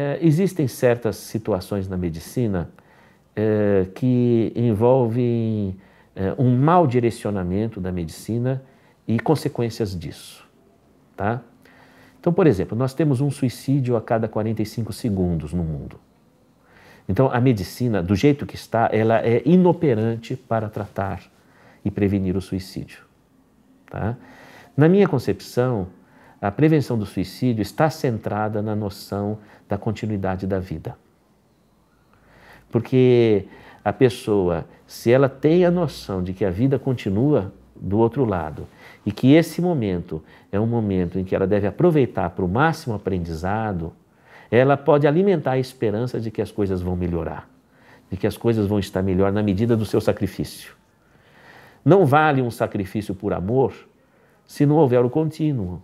É, existem certas situações na medicina é, que envolvem é, um mau direcionamento da medicina e consequências disso, tá? Então, por exemplo, nós temos um suicídio a cada 45 segundos no mundo. Então, a medicina, do jeito que está, ela é inoperante para tratar e prevenir o suicídio. Tá? Na minha concepção, a prevenção do suicídio está centrada na noção da continuidade da vida. Porque a pessoa, se ela tem a noção de que a vida continua do outro lado e que esse momento é um momento em que ela deve aproveitar para o máximo aprendizado, ela pode alimentar a esperança de que as coisas vão melhorar, de que as coisas vão estar melhor na medida do seu sacrifício. Não vale um sacrifício por amor se não houver o contínuo.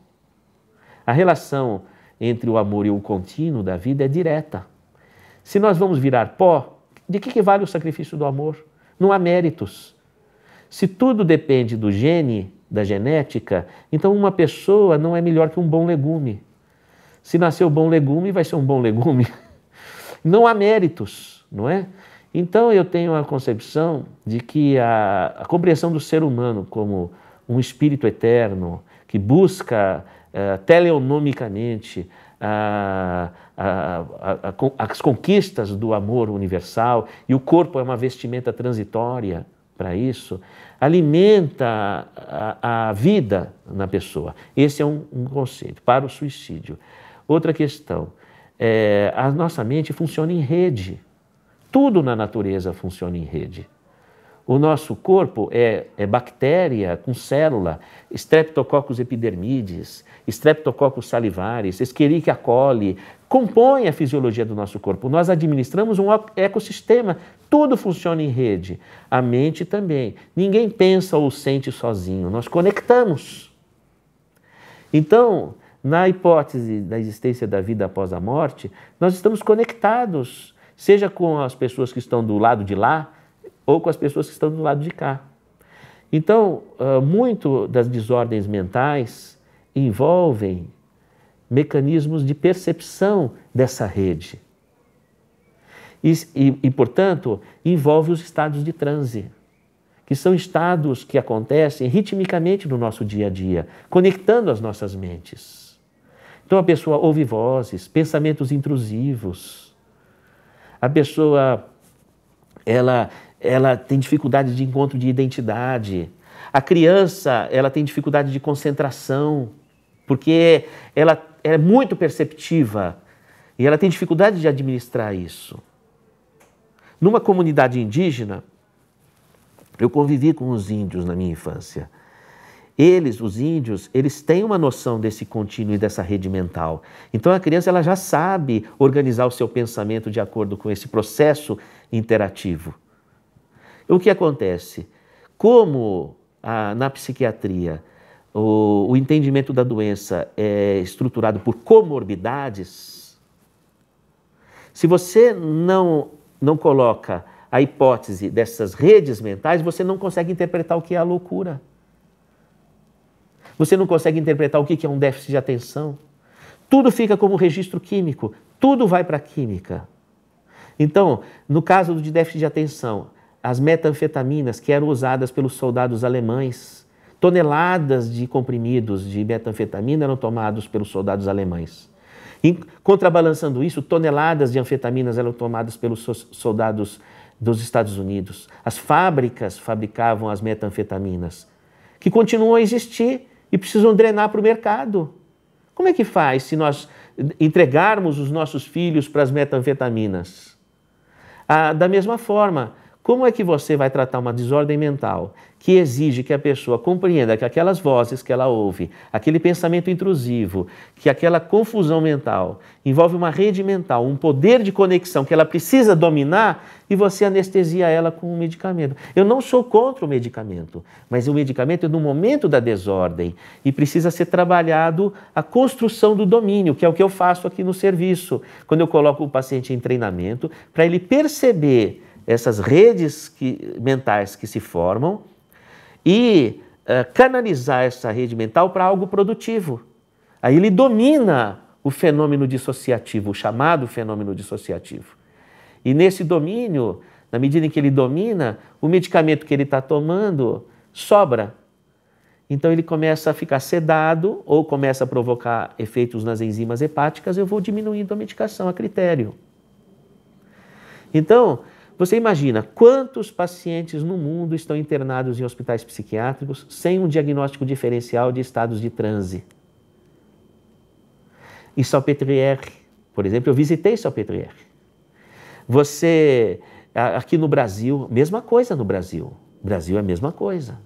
A relação entre o amor e o contínuo da vida é direta. Se nós vamos virar pó, de que, que vale o sacrifício do amor? Não há méritos. Se tudo depende do gene, da genética, então uma pessoa não é melhor que um bom legume. Se nasceu bom legume, vai ser um bom legume. Não há méritos, não é? Então eu tenho a concepção de que a, a compreensão do ser humano como um espírito eterno que busca uh, teleonomicamente as conquistas do amor universal, e o corpo é uma vestimenta transitória para isso, alimenta a, a, vida na pessoa. Esse é um, um conceito para o suicídio. Outra questão, é, a nossa mente funciona em rede. Tudo na natureza funciona em rede. O nosso corpo é, é bactéria com célula, Streptococcus epidermides, Streptococcus salivares, Escherichia coli, compõe a fisiologia do nosso corpo. Nós administramos um ecossistema, tudo funciona em rede. A mente também. Ninguém pensa ou sente sozinho, nós conectamos. Então, na hipótese da existência da vida após a morte, nós estamos conectados, seja com as pessoas que estão do lado de lá, ou com as pessoas que estão do lado de cá. Então, ah, muito das desordens mentais envolvem mecanismos de percepção dessa rede. E, e, e, portanto, envolve os estados de transe, que são estados que acontecem ritmicamente no nosso dia a dia, conectando as nossas mentes. Então, a pessoa ouve vozes, pensamentos intrusivos. A pessoa ela ela tem dificuldade de encontro de identidade. A criança, ela tem dificuldade de concentração, porque ela é muito perceptiva e ela tem dificuldade de administrar isso. Numa comunidade indígena, eu convivi com os índios na minha infância. Eles, os índios, eles têm uma noção desse contínuo e dessa rede mental. Então a criança ela já sabe organizar o seu pensamento de acordo com esse processo interativo. O que acontece? Como a, ah, na psiquiatria o, o entendimento da doença é estruturado por comorbidades, se você não, não coloca a hipótese dessas redes mentais, você não consegue interpretar o que é a loucura. Você não consegue interpretar o que é um déficit de atenção. Tudo fica como registro químico, tudo vai para a química. Então, no caso de déficit de atenção, as metanfetaminas que eram usadas pelos soldados alemães. Toneladas de comprimidos de metanfetamina eram tomados pelos soldados alemães. E, contrabalançando isso, toneladas de anfetaminas eram tomadas pelos soldados dos Estados Unidos. As fábricas fabricavam as metanfetaminas, que continuam a existir e precisam drenar para o mercado. Como é que faz se nós entregarmos os nossos filhos para as metanfetaminas? Ah, da mesma forma, como é que você vai tratar uma desordem mental que exige que a pessoa compreenda que aquelas vozes que ela ouve, aquele pensamento intrusivo, que aquela confusão mental envolve uma rede mental, um poder de conexão que ela precisa dominar e você anestesia ela com um medicamento? Eu não sou contra o medicamento, mas o medicamento é no momento da desordem e precisa ser trabalhado a construção do domínio, que é o que eu faço aqui no serviço, quando eu coloco o paciente em treinamento, para ele perceber essas redes que, mentais que se formam e uh, canalizar essa rede mental para algo produtivo. Aí ele domina o fenômeno dissociativo, o chamado fenômeno dissociativo. E nesse domínio, na medida em que ele domina, o medicamento que ele está tomando sobra. Então ele começa a ficar sedado ou começa a provocar efeitos nas enzimas hepáticas, eu vou diminuindo a medicação a critério. Então, você imagina quantos pacientes no mundo estão internados em hospitais psiquiátricos sem um diagnóstico diferencial de estados de transe? E Salpêtrière, por exemplo, eu visitei Salpêtrière. Você, aqui no Brasil, mesma coisa no Brasil. Brasil é a mesma coisa.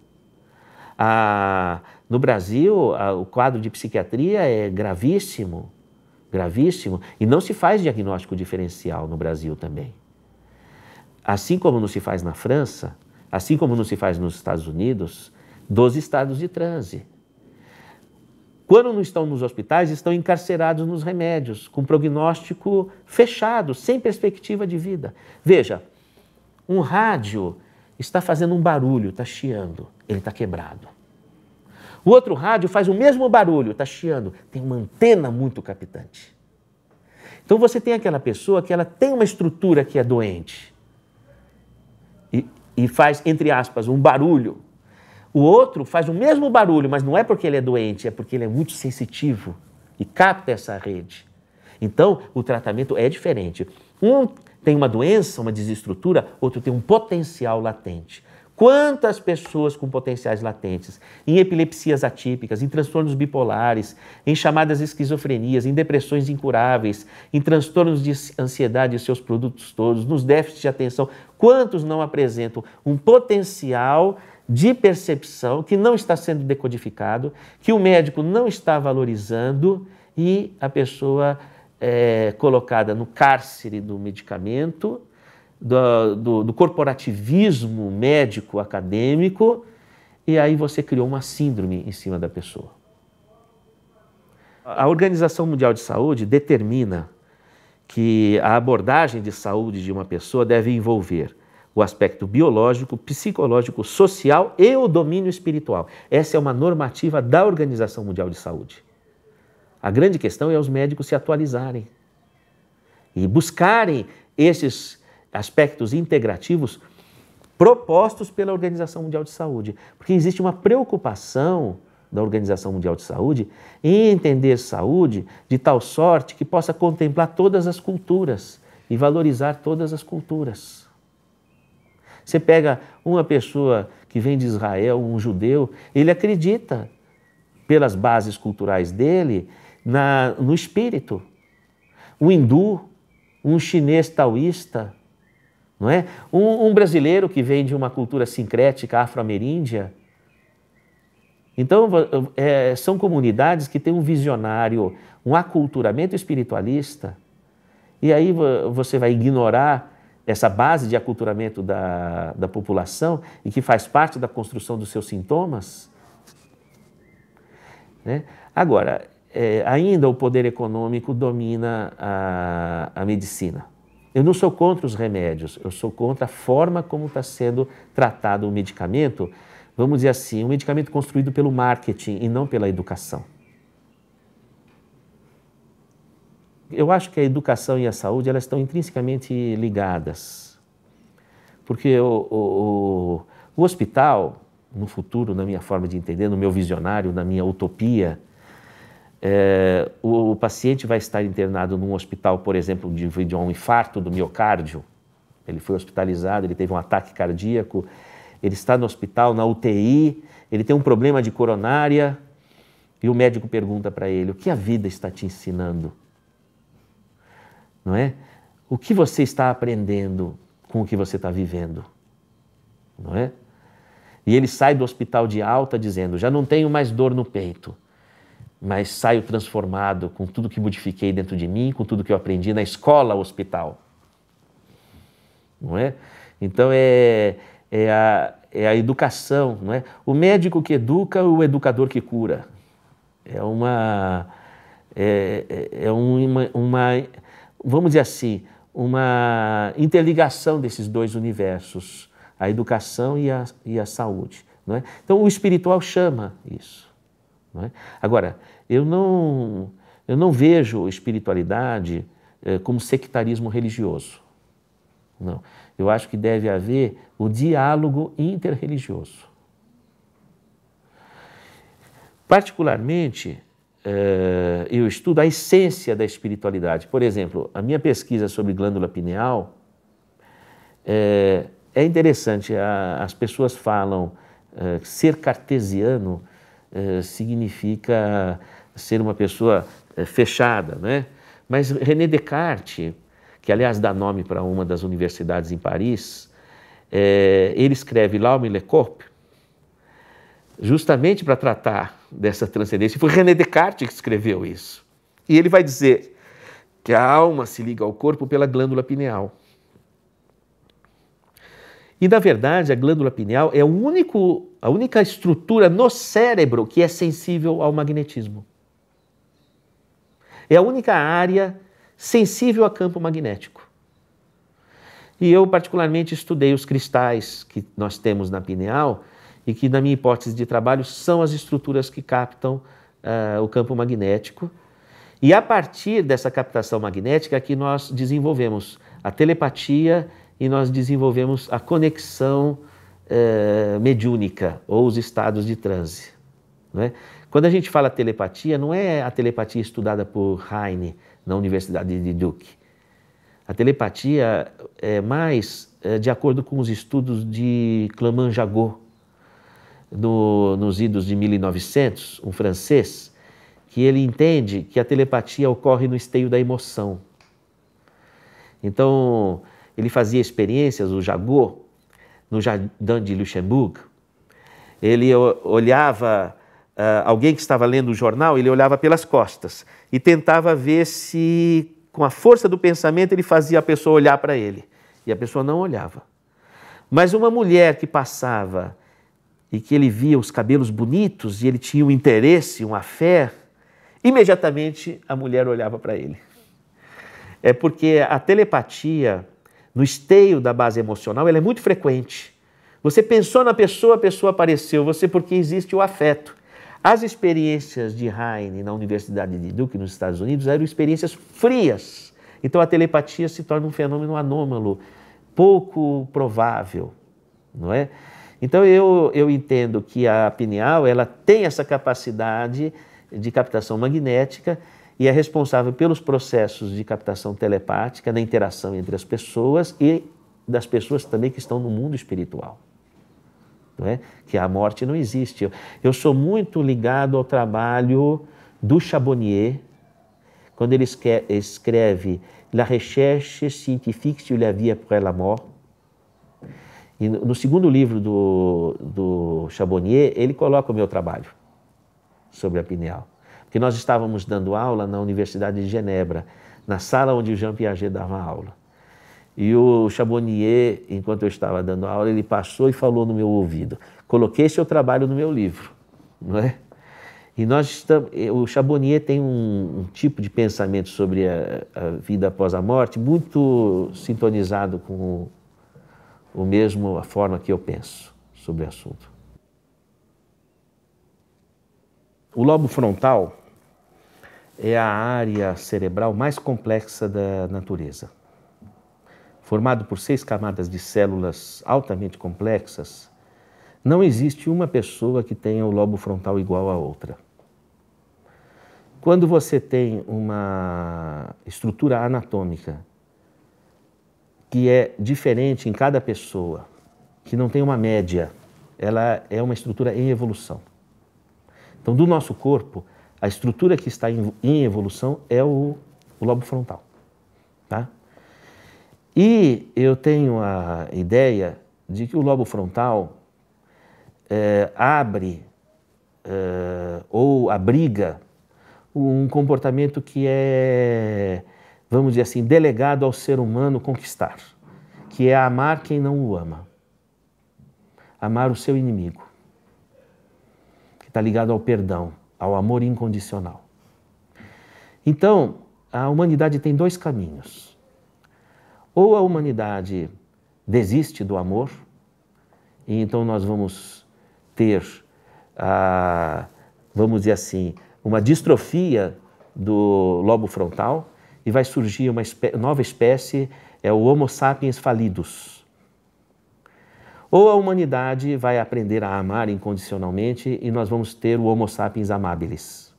Ah, no Brasil, ah, o quadro de psiquiatria é gravíssimo, gravíssimo, e não se faz diagnóstico diferencial no Brasil também. Assim como não se faz na França, assim como não se faz nos Estados Unidos, dos estados de transe. Quando não estão nos hospitais, estão encarcerados nos remédios, com prognóstico fechado, sem perspectiva de vida. Veja, um rádio está fazendo um barulho, está chiando, ele está quebrado. O outro rádio faz o mesmo barulho, está chiando, tem uma antena muito captante. Então você tem aquela pessoa que ela tem uma estrutura que é doente, e faz, entre aspas, um barulho. O outro faz o mesmo barulho, mas não é porque ele é doente, é porque ele é muito sensitivo e capta essa rede. Então, o tratamento é diferente. Um tem uma doença, uma desestrutura, outro tem um potencial latente. Quantas pessoas com potenciais latentes, em epilepsias atípicas, em transtornos bipolares, em chamadas esquizofrenias, em depressões incuráveis, em transtornos de ansiedade e seus produtos todos, nos déficits de atenção, quantos não apresentam um potencial de percepção que não está sendo decodificado, que o médico não está valorizando e a pessoa é colocada no cárcere do medicamento do, do, do corporativismo médico acadêmico, e aí você criou uma síndrome em cima da pessoa. A Organização Mundial de Saúde determina que a abordagem de saúde de uma pessoa deve envolver o aspecto biológico, psicológico, social e o domínio espiritual. Essa é uma normativa da Organização Mundial de Saúde. A grande questão é os médicos se atualizarem e buscarem esses aspectos integrativos propostos pela Organização Mundial de Saúde, porque existe uma preocupação da Organização Mundial de Saúde em entender saúde de tal sorte que possa contemplar todas as culturas e valorizar todas as culturas. Você pega uma pessoa que vem de Israel, um judeu, ele acredita, pelas bases culturais dele, na, no espírito. Um hindu, um chinês taoísta, não é? Um, um brasileiro que vem de uma cultura sincrética afro-ameríndia. Então, é, são comunidades que têm um visionário, um aculturamento espiritualista. E aí você vai ignorar essa base de aculturamento da, da população e que faz parte da construção dos seus sintomas? Né? Agora, é, ainda o poder econômico domina a, a medicina. Eu não sou contra os remédios, eu sou contra a forma como está sendo tratado o medicamento, vamos dizer assim, um medicamento construído pelo marketing e não pela educação. Eu acho que a educação e a saúde elas estão intrinsecamente ligadas, porque o, o, o, o hospital, no futuro, na minha forma de entender, no meu visionário, na minha utopia, é, o, o, paciente vai estar internado num hospital, por exemplo, de, de um infarto do miocárdio, ele foi hospitalizado, ele teve um ataque cardíaco, ele está no hospital, na UTI, ele tem um problema de coronária, e o médico pergunta para ele: o que a vida está te ensinando? Não é? O que você está aprendendo com o que você está vivendo? Não é? E ele sai do hospital de alta dizendo: já não tenho mais dor no peito mas saio transformado com tudo que modifiquei dentro de mim, com tudo que eu aprendi na escola, hospital. Não é? Então é, é, a, é a educação, não é? O médico que educa, o educador que cura. É uma é, é, é uma, uma vamos dizer assim, uma interligação desses dois universos, a educação e a, e a saúde. Não é? Então o espiritual chama isso. É? Agora, eu não, eu não vejo espiritualidade eh, como sectarismo religioso. Não. Eu acho que deve haver o diálogo interreligioso. Particularmente, eh, eu estudo a essência da espiritualidade. Por exemplo, a minha pesquisa sobre glândula pineal eh, é, interessante. A, as pessoas falam ser cartesiano eh, significa ser uma pessoa eh, fechada, né? Mas René Descartes, que aliás dá nome para uma das universidades em Paris, eh, ele escreve L'Homme o le Corps justamente para tratar dessa transcendência. Foi René Descartes que escreveu isso. E ele vai dizer que a alma se liga ao corpo pela glândula pineal. E, na verdade, a glândula pineal é único, a única estrutura no cérebro que é sensível ao magnetismo. É a única área sensível a campo magnético. E eu, particularmente, estudei os cristais que nós temos na pineal e que, na minha hipótese de trabalho, são as estruturas que captam uh, o campo magnético. E a partir dessa captação magnética é que nós desenvolvemos a telepatia e nós desenvolvemos a conexão eh, mediúnica ou os estados de transe. Né? Quando a gente fala telepatia, não é a telepatia estudada por Heine na Universidade de Duke. A telepatia é mais é, de acordo com os estudos de Clément Jagot, no, nos idos de 1900, um francês, que ele entende que a telepatia ocorre no esteio da emoção. Então, ele fazia experiências o Jagot, no Jardim de Luxemburgo. Ele olhava Uh, alguém que estava lendo o jornal, ele olhava pelas costas e tentava ver se, com a força do pensamento, ele fazia a pessoa olhar para ele. E a pessoa não olhava. Mas uma mulher que passava e que ele via os cabelos bonitos e ele tinha um interesse, uma fé, imediatamente a mulher olhava para ele. É porque a telepatia no esteio da base emocional, ela é muito frequente. Você pensou na pessoa, a pessoa apareceu, você porque existe o afeto. As experiências de Heine na Universidade de Duke, nos Estados Unidos, eram experiências frias. Então a telepatia se torna um fenômeno anômalo, pouco provável, não é? Então eu, eu entendo que a pineal ela tem essa capacidade de captação magnética e é responsável pelos processos de captação telepática, da interação entre as pessoas e das pessoas também que estão no mundo espiritual. Não é? Que a morte não existe. Eu, eu sou muito ligado ao trabalho do Chabonnier, quando ele escreve La recherche scientifique sur la vie après la mort. E no segundo livro do, do Chabonnier, ele coloca o meu trabalho sobre a pineal que nós estávamos dando aula na Universidade de Genebra, na sala onde o Jean Piaget dava aula. E o Chabonnier, enquanto eu estava dando aula, ele passou e falou no meu ouvido: coloquei seu trabalho no meu livro, não é? E nós estamos, o Chabonnier tem um, um tipo de pensamento sobre a, a, vida após a morte muito sintonizado com o, o mesmo a forma que eu penso sobre o assunto. O lobo frontal é a área cerebral mais complexa da natureza. Formado por seis camadas de células altamente complexas, não existe uma pessoa que tenha o lobo frontal igual a outra. Quando você tem uma estrutura anatômica que é diferente em cada pessoa, que não tem uma média, ela é uma estrutura em evolução. Então, do nosso corpo, a estrutura que está em, em evolução é o, o lobo frontal. Tá? E eu tenho a ideia de que o lobo frontal é, abre é, ou abriga um comportamento que é, vamos dizer assim, delegado ao ser humano conquistar, que é amar quem não o ama, amar o seu inimigo, que está ligado ao perdão, ao amor incondicional. Então, a humanidade tem dois caminhos. Ou a humanidade desiste do amor, e então nós vamos ter, a, vamos dizer assim, uma distrofia do lobo frontal e vai surgir uma espé nova espécie, é o Homo sapiens falidos ou a humanidade vai aprender a amar incondicionalmente e nós vamos ter o Homo sapiens amabilis.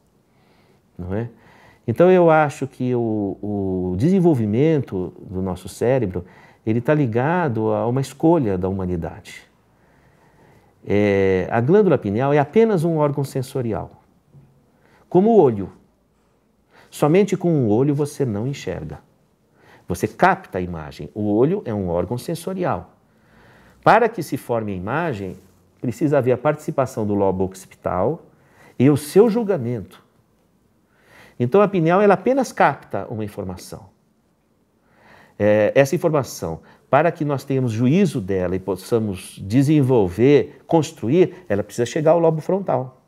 Não é? Então eu acho que o, o desenvolvimento do nosso cérebro ele está ligado a uma escolha da humanidade. É, a glândula pineal é apenas um órgão sensorial, como o olho. Somente com o olho você não enxerga. Você capta a imagem. O olho é um órgão sensorial. Para que se forme a imagem, precisa haver a participação do lobo occipital e o seu julgamento. Então a pineal ela apenas capta uma informação. É, essa informação, para que nós tenhamos juízo dela e possamos desenvolver, construir, ela precisa chegar ao lobo frontal.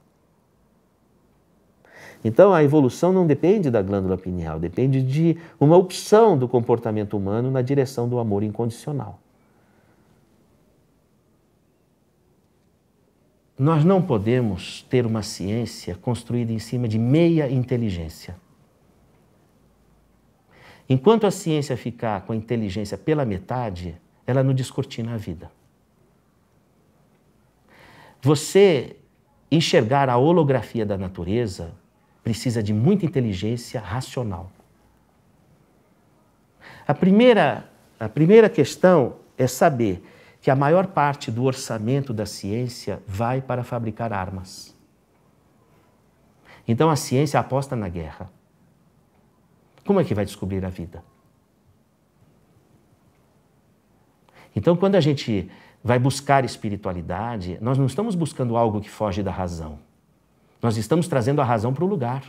Então a evolução não depende da glândula pineal, depende de uma opção do comportamento humano na direção do amor incondicional. Nós não podemos ter uma ciência construída em cima de meia inteligência. Enquanto a ciência ficar com a inteligência pela metade, ela não descortina a vida. Você enxergar a holografia da natureza precisa de muita inteligência racional. A primeira, a primeira questão é saber que a maior parte do orçamento da ciência vai para fabricar armas. Então a ciência aposta na guerra. Como é que vai descobrir a vida? Então, quando a gente vai buscar espiritualidade, nós não estamos buscando algo que foge da razão. Nós estamos trazendo a razão para o lugar.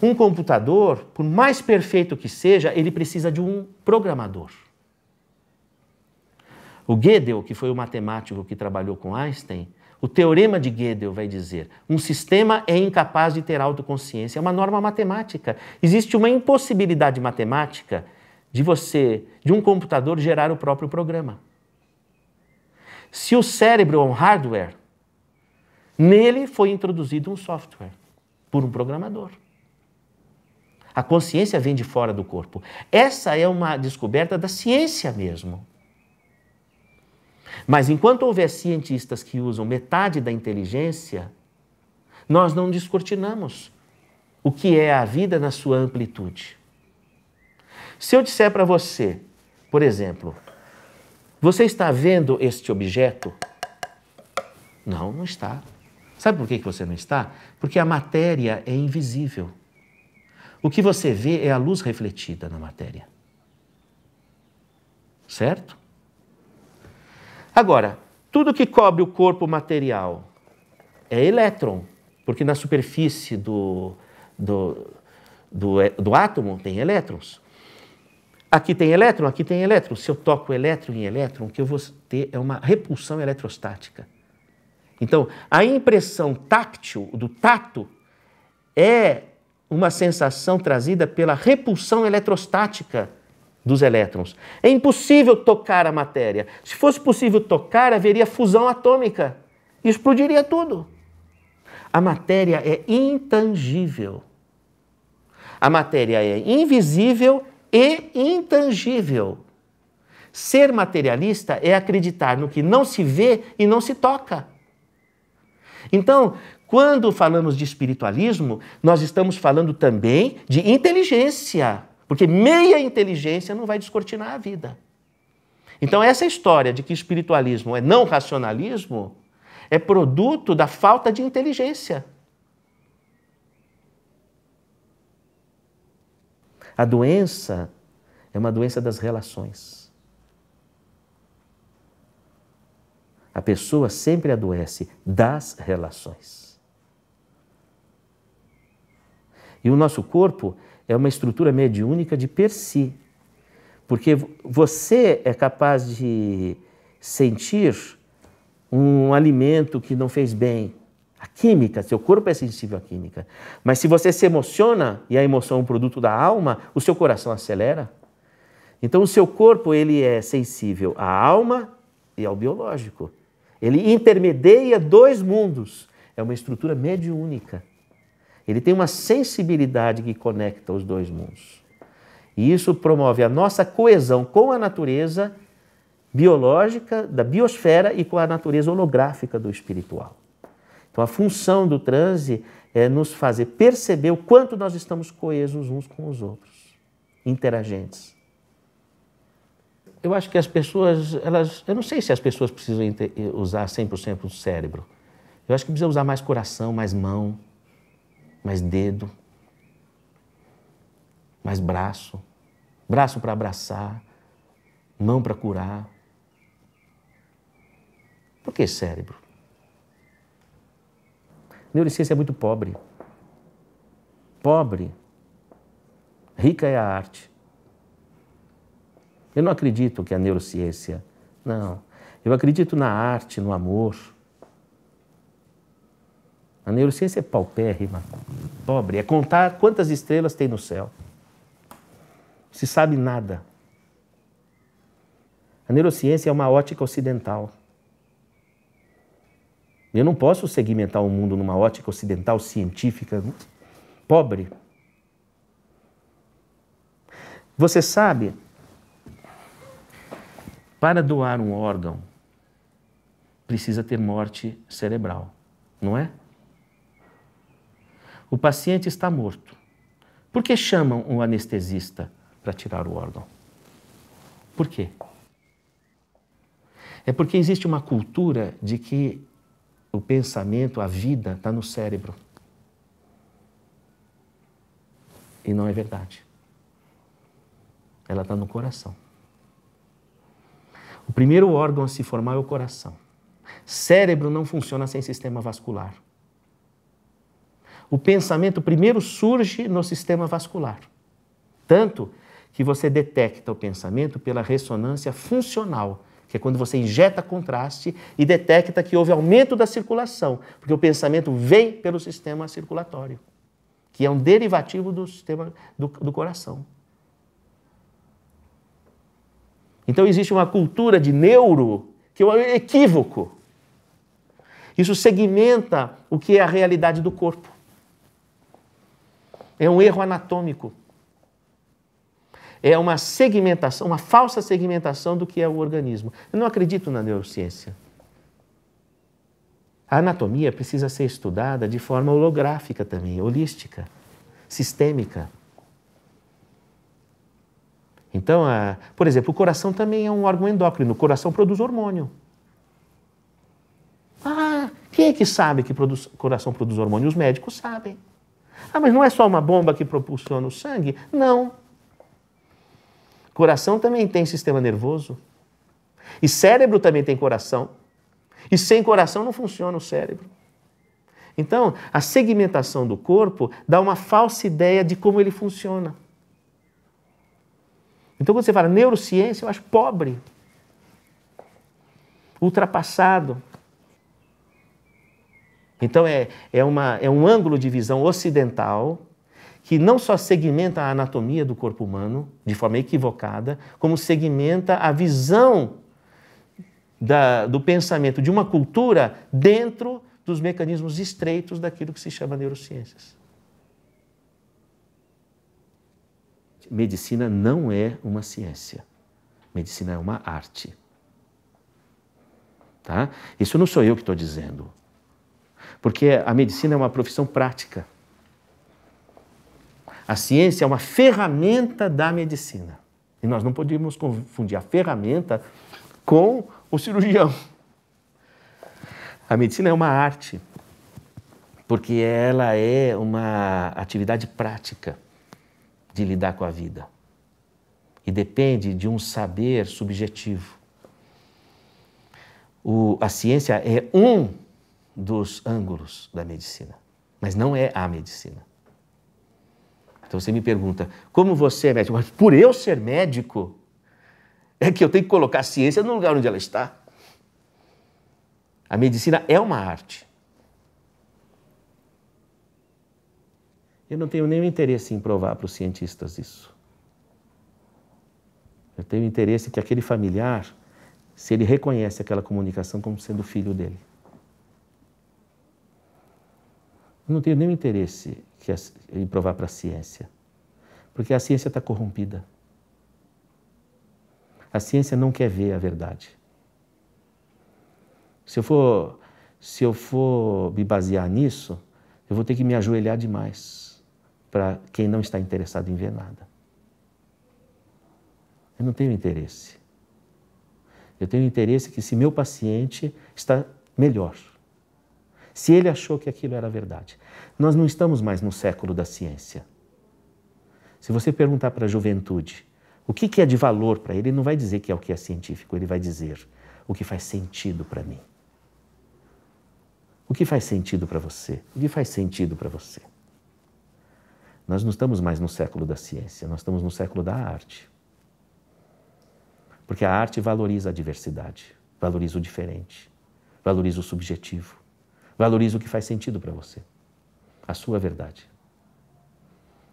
Um computador, por mais perfeito que seja, ele precisa de um programador. O Gödel, que foi o matemático que trabalhou com Einstein, o teorema de Gödel vai dizer: um sistema é incapaz de ter autoconsciência. É uma norma matemática. Existe uma impossibilidade matemática de você, de um computador gerar o próprio programa. Se o cérebro é um hardware, nele foi introduzido um software por um programador. A consciência vem de fora do corpo. Essa é uma descoberta da ciência mesmo. Mas enquanto houver cientistas que usam metade da inteligência, nós não descortinamos o que é a vida na sua amplitude. Se eu disser para você, por exemplo, você está vendo este objeto? Não, não está. Sabe por que você não está? Porque a matéria é invisível. O que você vê é a luz refletida na matéria. Certo? Agora, tudo que cobre o corpo material é elétron, porque na superfície do, do, do, é, do átomo tem elétrons. Aqui tem elétron, aqui tem elétron. Se eu toco elétron em elétron, o que eu vou ter é uma repulsão eletrostática. Então, a impressão táctil, do tato, é uma sensação trazida pela repulsão eletrostática dos elétrons. É impossível tocar a matéria. Se fosse possível tocar, haveria fusão atômica e explodiria tudo. A matéria é intangível. A matéria é invisível e intangível. Ser materialista é acreditar no que não se vê e não se toca. Então, quando falamos de espiritualismo, nós estamos falando também de inteligência. Porque meia inteligência não vai descortinar a vida. Então, essa história de que espiritualismo é não racionalismo é produto da falta de inteligência. A doença é uma doença das relações. A pessoa sempre adoece das relações. E o nosso corpo é uma estrutura mediúnica de per si. Porque você é capaz de sentir um alimento que não fez bem. A química, seu corpo é sensível à química. Mas se você se emociona, e a emoção é um produto da alma, o seu coração acelera. Então o seu corpo ele é sensível à alma e ao biológico. Ele intermedia dois mundos. É uma estrutura mediúnica. Ele tem uma sensibilidade que conecta os dois mundos. E isso promove a nossa coesão com a natureza biológica, da biosfera e com a natureza holográfica do espiritual. Então, a função do transe é nos fazer perceber o quanto nós estamos coesos uns com os outros, interagentes. Eu acho que as pessoas, elas, eu não sei se as pessoas precisam eh, usar 100% o cérebro. Eu acho que precisa usar mais coração, mais mão, mais dedo, mais braço, braço para abraçar, mão para curar. Por que cérebro? Neurociência é muito pobre. Pobre. Rica é a arte. Eu não acredito que a neurociência. Não. Eu acredito na arte, no amor, a neurociência é paupérrima, pobre. É contar quantas estrelas tem no céu. Se sabe nada. A neurociência é uma ótica ocidental. Eu não posso segmentar o mundo numa ótica ocidental científica pobre. Você sabe, para doar um órgão, precisa ter morte cerebral, não é? O paciente está morto. Por que chamam um anestesista para tirar o órgão? Por quê? É porque existe uma cultura de que o pensamento, a vida, está no cérebro. E não é verdade. Ela está no coração. O primeiro órgão a se formar é o coração. Cérebro não funciona sem sistema vascular. O pensamento primeiro surge no sistema vascular. Tanto que você detecta o pensamento pela ressonância funcional, que é quando você injeta contraste e detecta que houve aumento da circulação, porque o pensamento vem pelo sistema circulatório, que é um derivativo do sistema do, do coração. Então existe uma cultura de neuro que é um equívoco. Isso segmenta o que é a realidade do corpo. É um erro anatômico. É uma segmentação, uma falsa segmentação do que é o organismo. Eu não acredito na neurociência. A anatomia precisa ser estudada de forma holográfica também, holística, sistêmica. Então, a, por exemplo, o coração também é um órgão endócrino. O coração produz hormônio. Ah, quem é que sabe que o coração produz hormônio? Os médicos sabem. Ah, mas não é só uma bomba que propulsiona o sangue? Não. Coração também tem sistema nervoso. E cérebro também tem coração. E sem coração não funciona o cérebro. Então, a segmentação do corpo dá uma falsa ideia de como ele funciona. Então, quando você fala neurociência, eu acho pobre, ultrapassado. Então é, é, uma, é um ângulo de visão ocidental que não só segmenta a anatomia do corpo humano de forma equivocada, como segmenta a visão da, do pensamento de uma cultura dentro dos mecanismos estreitos daquilo que se chama neurociências. Medicina não é uma ciência. Medicina é uma arte. Tá? Isso não sou eu que estou dizendo. Porque a medicina é uma profissão prática. A ciência é uma ferramenta da medicina. E nós não podemos confundir a ferramenta com o cirurgião. A medicina é uma arte, porque ela é uma atividade prática de lidar com a vida. E depende de um saber subjetivo. O, a ciência é um dos ângulos da medicina, mas não é a medicina. Então você me pergunta, como você é médico? Mas por eu ser médico, é que eu tenho que colocar a ciência no lugar onde ela está. A medicina é uma arte. Eu não tenho nenhum interesse em provar para os cientistas isso. Eu tenho interesse que aquele familiar, se ele reconhece aquela comunicação como sendo filho dele. não tenho nenhum interesse em provar para a ciência, porque a ciência está corrompida. A ciência não quer ver a verdade. Se eu for, se eu for me basear nisso, eu vou ter que me ajoelhar demais para quem não está interessado em ver nada. Eu não tenho interesse. Eu tenho interesse que se meu paciente está melhor, se ele achou que aquilo era verdade. Nós não estamos mais no século da ciência. Se você perguntar para a juventude o que, que é de valor para ele, ele não vai dizer que é o que é científico, ele vai dizer o que faz sentido para mim. O que faz sentido para você? O que faz sentido para você? Nós não estamos mais no século da ciência, nós estamos no século da arte. Porque a arte valoriza a diversidade, valoriza o diferente, valoriza o subjetivo. Valorize o que faz sentido para você, a sua verdade.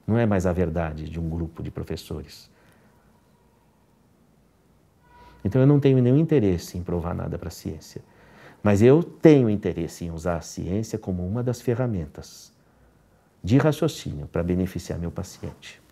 Não é mais a verdade de um grupo de professores. Então eu não tenho nenhum interesse em provar nada para a ciência, mas eu tenho interesse em usar a ciência como uma das ferramentas de raciocínio para beneficiar meu paciente.